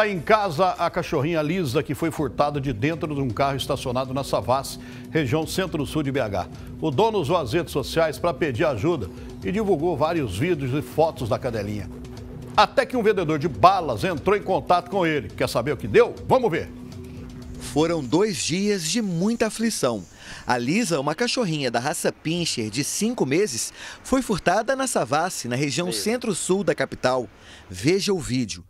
Está em casa a cachorrinha Lisa, que foi furtada de dentro de um carro estacionado na Savaz, região centro-sul de BH. O dono usou as redes sociais para pedir ajuda e divulgou vários vídeos e fotos da cadelinha. Até que um vendedor de balas entrou em contato com ele. Quer saber o que deu? Vamos ver. Foram dois dias de muita aflição. A Lisa, uma cachorrinha da raça Pinscher de 5 meses, foi furtada na Savassi, na região centro-sul da capital. Veja o vídeo.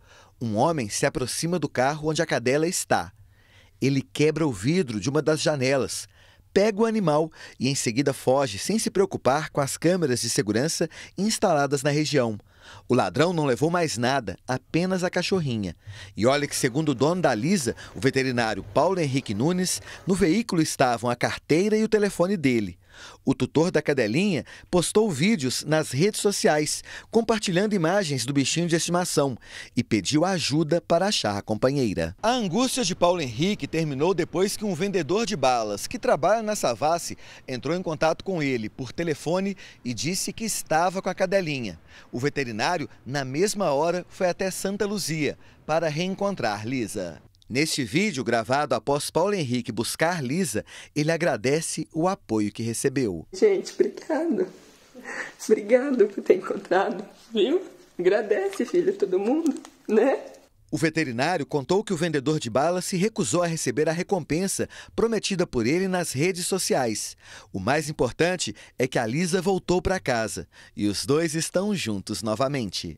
Um homem se aproxima do carro onde a cadela está. Ele quebra o vidro de uma das janelas, pega o animal e em seguida foge sem se preocupar com as câmeras de segurança instaladas na região. O ladrão não levou mais nada, apenas a cachorrinha. E olha que, segundo o dono da Lisa, o veterinário Paulo Henrique Nunes, no veículo estavam a carteira e o telefone dele. O tutor da cadelinha postou vídeos nas redes sociais, compartilhando imagens do bichinho de estimação e pediu ajuda para achar a companheira. A angústia de Paulo Henrique terminou depois que um vendedor de balas que trabalha na Savassi entrou em contato com ele por telefone e disse que estava com a cadelinha. O veterinário veterinário, na mesma hora foi até Santa Luzia para reencontrar Lisa. Neste vídeo, gravado após Paulo Henrique buscar Lisa, ele agradece o apoio que recebeu. Gente, obrigado. Obrigado por ter encontrado, viu? Agradece, filho, todo mundo, né? O veterinário contou que o vendedor de balas se recusou a receber a recompensa prometida por ele nas redes sociais. O mais importante é que a Lisa voltou para casa e os dois estão juntos novamente.